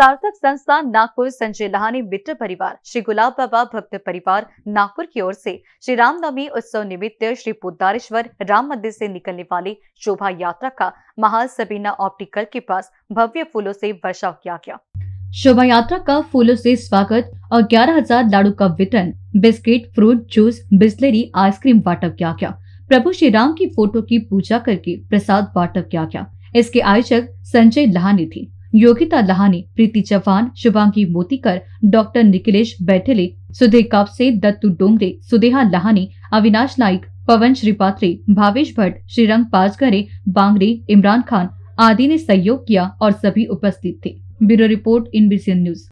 सार्थक संस्थान नागपुर संजय लहानी मित्र परिवार श्री गुलाब बाबा भक्त परिवार नागपुर की ओर से श्री रामनवमी उत्सव निमित्त श्री पुदारेश्वर राम मंदिर से निकलने वाली शोभा यात्रा का महाल सबीना ऑप्टिकल के पास भव्य फूलों से वर्षाव किया गया शोभा यात्रा का फूलों से स्वागत और ग्यारह हजार लाडू का वितरण biscuit fruit juice Bisleri ice cream बांटव किया गया प्रभु श्री राम की फोटो की पूजा करके प्रसाद बांटव किया गया इसके आयोजक संजय लहानी थी योगिता लहानी प्रीति चौहान शुभांगी मोतीकर डॉक्टर निखिलेश बैठेले सुधीर कापसे दत्तू डोंगरे सुदेहा लहानी अविनाश नाइक पवन श्रीपात्रे भावेश भट्ट श्रीरंग पाजगरे बांगरे इमरान खान आदि ने सहयोग किया और सभी उपस्थित थे ब्यूरो रिपोर्ट इन न्यूज